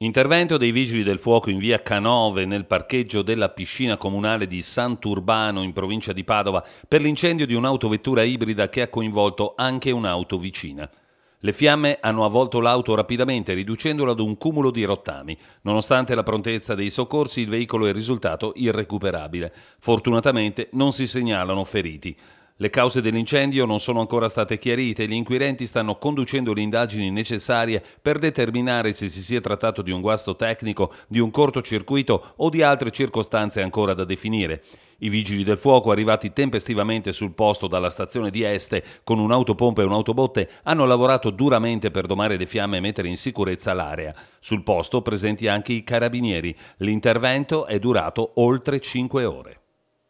Intervento dei vigili del fuoco in via Canove nel parcheggio della piscina comunale di Sant'Urbano in provincia di Padova per l'incendio di un'autovettura ibrida che ha coinvolto anche un'auto vicina. Le fiamme hanno avvolto l'auto rapidamente riducendola ad un cumulo di rottami. Nonostante la prontezza dei soccorsi il veicolo è risultato irrecuperabile. Fortunatamente non si segnalano feriti. Le cause dell'incendio non sono ancora state chiarite e gli inquirenti stanno conducendo le indagini necessarie per determinare se si sia trattato di un guasto tecnico, di un cortocircuito o di altre circostanze ancora da definire. I vigili del fuoco, arrivati tempestivamente sul posto dalla stazione di Este con un'autopompa e un'autobotte, hanno lavorato duramente per domare le fiamme e mettere in sicurezza l'area. Sul posto presenti anche i carabinieri. L'intervento è durato oltre 5 ore.